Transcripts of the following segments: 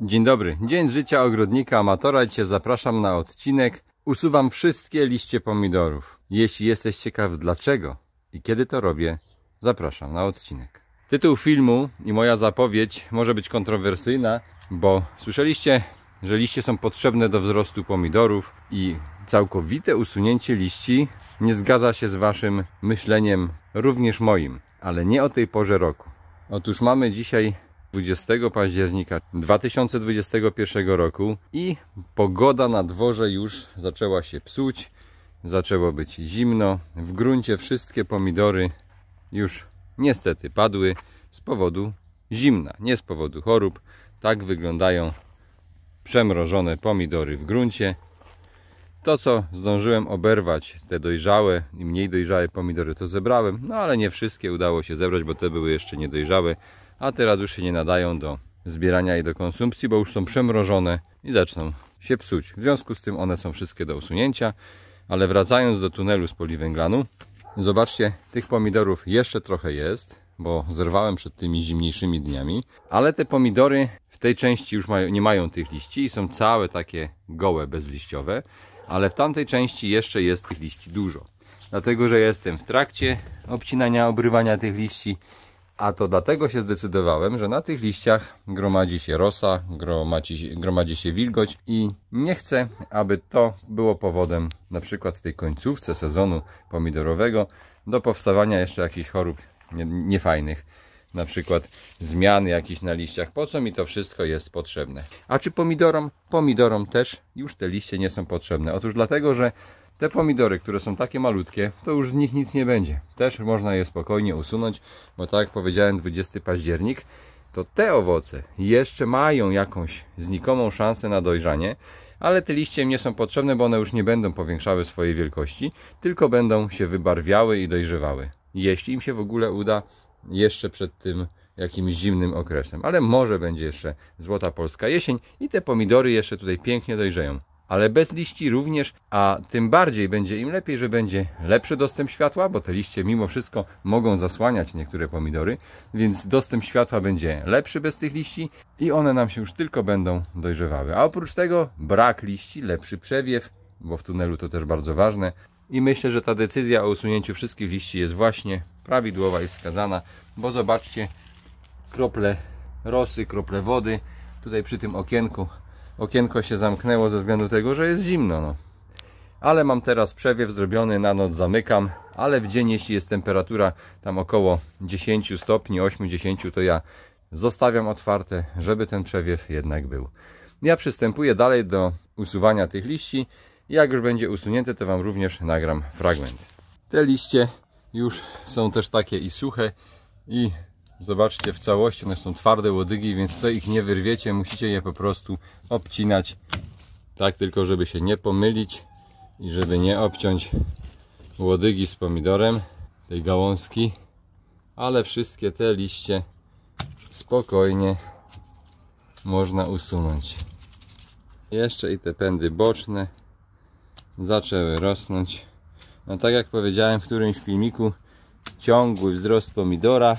Dzień dobry, Dzień Życia Ogrodnika Amatora. Cię zapraszam na odcinek Usuwam wszystkie liście pomidorów. Jeśli jesteś ciekaw dlaczego i kiedy to robię, zapraszam na odcinek. Tytuł filmu i moja zapowiedź może być kontrowersyjna, bo słyszeliście, że liście są potrzebne do wzrostu pomidorów i całkowite usunięcie liści nie zgadza się z waszym myśleniem, również moim, ale nie o tej porze roku. Otóż mamy dzisiaj 20 października 2021 roku i pogoda na dworze już zaczęła się psuć, zaczęło być zimno, w gruncie wszystkie pomidory już niestety padły z powodu zimna, nie z powodu chorób. Tak wyglądają przemrożone pomidory w gruncie. To co zdążyłem oberwać, te dojrzałe i mniej dojrzałe pomidory to zebrałem, no ale nie wszystkie udało się zebrać, bo te były jeszcze niedojrzałe a teraz już się nie nadają do zbierania i do konsumpcji, bo już są przemrożone i zaczną się psuć. W związku z tym one są wszystkie do usunięcia, ale wracając do tunelu z poliwęglanu, zobaczcie, tych pomidorów jeszcze trochę jest, bo zerwałem przed tymi zimniejszymi dniami, ale te pomidory w tej części już mają, nie mają tych liści i są całe takie gołe, bezliściowe, ale w tamtej części jeszcze jest tych liści dużo. Dlatego, że jestem w trakcie obcinania, obrywania tych liści a to dlatego się zdecydowałem, że na tych liściach gromadzi się rosa, gromadzi, gromadzi się wilgoć i nie chcę, aby to było powodem na przykład w tej końcówce sezonu pomidorowego do powstawania jeszcze jakichś chorób niefajnych. Na przykład zmiany jakichś na liściach. Po co mi to wszystko jest potrzebne? A czy pomidorom? Pomidorom też już te liście nie są potrzebne. Otóż dlatego, że te pomidory, które są takie malutkie, to już z nich nic nie będzie. Też można je spokojnie usunąć, bo tak jak powiedziałem 20 październik, to te owoce jeszcze mają jakąś znikomą szansę na dojrzanie, ale te liście nie są potrzebne, bo one już nie będą powiększały swojej wielkości, tylko będą się wybarwiały i dojrzewały. Jeśli im się w ogóle uda jeszcze przed tym jakimś zimnym okresem, ale może będzie jeszcze złota polska jesień i te pomidory jeszcze tutaj pięknie dojrzeją ale bez liści również, a tym bardziej będzie im lepiej, że będzie lepszy dostęp światła, bo te liście mimo wszystko mogą zasłaniać niektóre pomidory, więc dostęp światła będzie lepszy bez tych liści i one nam się już tylko będą dojrzewały. A oprócz tego brak liści, lepszy przewiew, bo w tunelu to też bardzo ważne. I myślę, że ta decyzja o usunięciu wszystkich liści jest właśnie prawidłowa i wskazana, bo zobaczcie krople rosy, krople wody tutaj przy tym okienku Okienko się zamknęło ze względu tego, że jest zimno. No. Ale mam teraz przewiew zrobiony, na noc zamykam. Ale w dzień, jeśli jest temperatura tam około 10 stopni, 8-10, to ja zostawiam otwarte, żeby ten przewiew jednak był. Ja przystępuję dalej do usuwania tych liści. Jak już będzie usunięte, to Wam również nagram fragment. Te liście już są też takie i suche i Zobaczcie w całości, one są twarde łodygi, więc tutaj ich nie wyrwiecie, musicie je po prostu obcinać. Tak tylko, żeby się nie pomylić i żeby nie obciąć łodygi z pomidorem, tej gałązki. Ale wszystkie te liście spokojnie można usunąć. Jeszcze i te pędy boczne zaczęły rosnąć. No tak jak powiedziałem w którymś filmiku, ciągły wzrost pomidora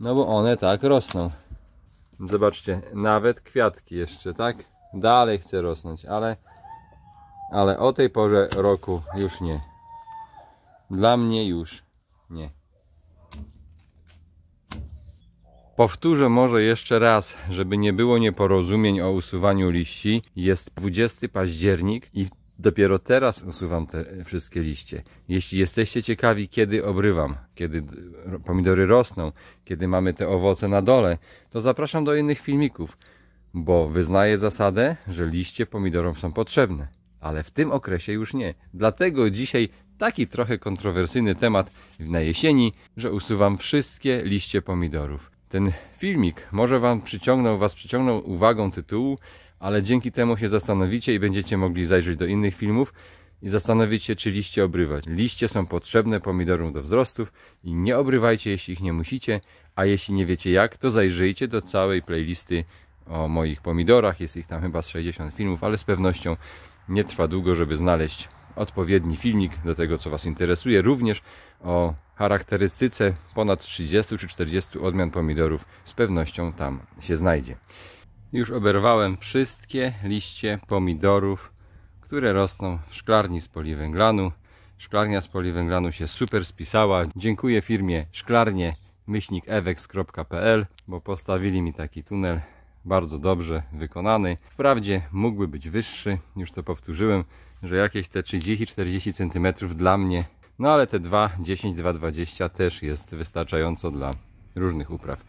no bo one tak rosną. Zobaczcie, nawet kwiatki jeszcze, tak? Dalej chce rosnąć, ale, ale o tej porze roku już nie. Dla mnie już nie. Powtórzę może jeszcze raz, żeby nie było nieporozumień o usuwaniu liści. Jest 20 październik i Dopiero teraz usuwam te wszystkie liście. Jeśli jesteście ciekawi, kiedy obrywam, kiedy pomidory rosną, kiedy mamy te owoce na dole, to zapraszam do innych filmików, bo wyznaję zasadę, że liście pomidorom są potrzebne, ale w tym okresie już nie. Dlatego dzisiaj taki trochę kontrowersyjny temat na jesieni, że usuwam wszystkie liście pomidorów. Ten filmik może Wam przyciągnął, Was przyciągnął uwagą tytułu, ale dzięki temu się zastanowicie i będziecie mogli zajrzeć do innych filmów i zastanowić się, czy liście obrywać. Liście są potrzebne pomidorom do wzrostów i nie obrywajcie, jeśli ich nie musicie, a jeśli nie wiecie jak, to zajrzyjcie do całej playlisty o moich pomidorach. Jest ich tam chyba 60 filmów, ale z pewnością nie trwa długo, żeby znaleźć odpowiedni filmik do tego, co Was interesuje, również o charakterystyce ponad 30 czy 40 odmian pomidorów z pewnością tam się znajdzie. Już oberwałem wszystkie liście pomidorów, które rosną w szklarni z poliwęglanu. Szklarnia z poliwęglanu się super spisała. Dziękuję firmie szklarnie myślnikewex.pl, bo postawili mi taki tunel bardzo dobrze wykonany. Wprawdzie mógłby być wyższy, już to powtórzyłem, że jakieś te 30-40 cm dla mnie no ale te 2, 10, 2, 20 też jest wystarczająco dla różnych upraw.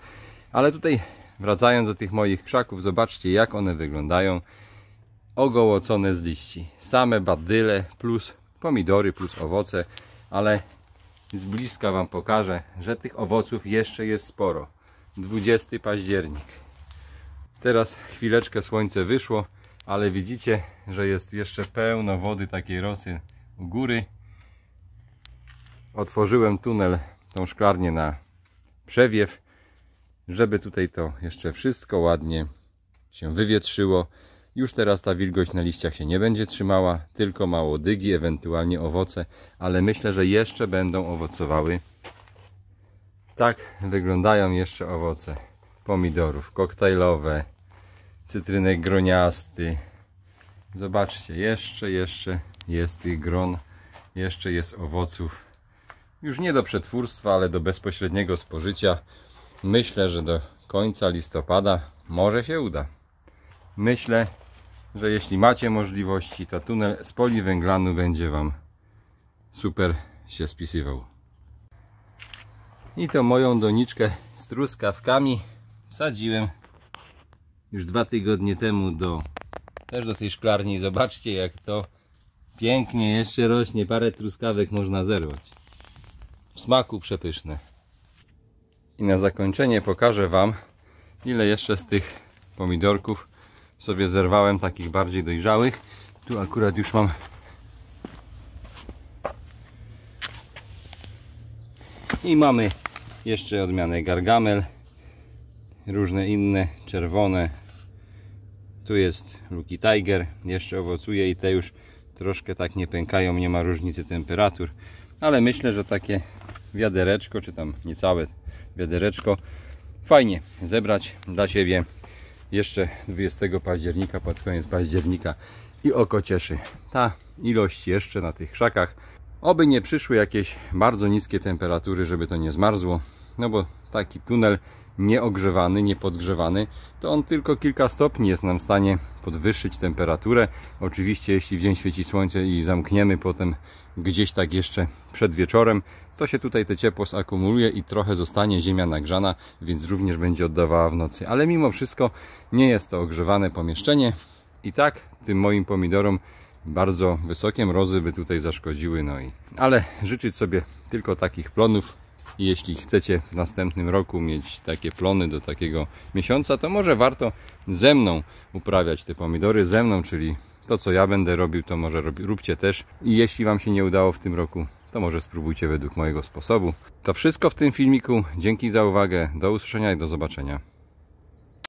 Ale tutaj wracając do tych moich krzaków, zobaczcie jak one wyglądają. Ogołocone z liści. Same badyle plus pomidory plus owoce, ale z bliska Wam pokażę, że tych owoców jeszcze jest sporo. 20 październik. Teraz chwileczkę słońce wyszło, ale widzicie, że jest jeszcze pełno wody takiej rosy u góry otworzyłem tunel, tą szklarnię na przewiew, żeby tutaj to jeszcze wszystko ładnie się wywietrzyło. Już teraz ta wilgoć na liściach się nie będzie trzymała, tylko mało dygi, ewentualnie owoce, ale myślę, że jeszcze będą owocowały. Tak wyglądają jeszcze owoce pomidorów, koktajlowe, cytrynek groniasty. Zobaczcie, jeszcze, jeszcze jest tych gron, jeszcze jest owoców już nie do przetwórstwa, ale do bezpośredniego spożycia. Myślę, że do końca listopada może się uda. Myślę, że jeśli macie możliwości, to tunel z poliwęglanu będzie Wam super się spisywał. I to moją doniczkę z truskawkami wsadziłem już dwa tygodnie temu do też do tej szklarni. Zobaczcie jak to pięknie jeszcze rośnie. Parę truskawek można zerwać smaku przepyszne. I na zakończenie pokażę Wam, ile jeszcze z tych pomidorków sobie zerwałem, takich bardziej dojrzałych. Tu akurat już mam i mamy jeszcze odmianę gargamel różne inne, czerwone tu jest Lucky Tiger, jeszcze owocuje i te już troszkę tak nie pękają, nie ma różnicy temperatur ale myślę, że takie wiadereczko, czy tam niecałe wiadereczko. Fajnie zebrać dla siebie jeszcze 20 października, pod koniec października i oko cieszy. Ta ilość jeszcze na tych krzakach. Oby nie przyszły jakieś bardzo niskie temperatury, żeby to nie zmarzło, no bo taki tunel nieogrzewany, niepodgrzewany, to on tylko kilka stopni jest nam w stanie podwyższyć temperaturę. Oczywiście jeśli w dzień świeci słońce i zamkniemy potem gdzieś tak jeszcze przed wieczorem, to się tutaj te ciepło zakumuluje i trochę zostanie ziemia nagrzana, więc również będzie oddawała w nocy. Ale mimo wszystko nie jest to ogrzewane pomieszczenie i tak tym moim pomidorom bardzo wysokie mrozy by tutaj zaszkodziły. No i, ale życzyć sobie tylko takich plonów, i jeśli chcecie w następnym roku mieć takie plony do takiego miesiąca, to może warto ze mną uprawiać te pomidory, ze mną, czyli to co ja będę robił, to może rob, róbcie też. I jeśli Wam się nie udało w tym roku, to może spróbujcie według mojego sposobu. To wszystko w tym filmiku. Dzięki za uwagę. Do usłyszenia i do zobaczenia.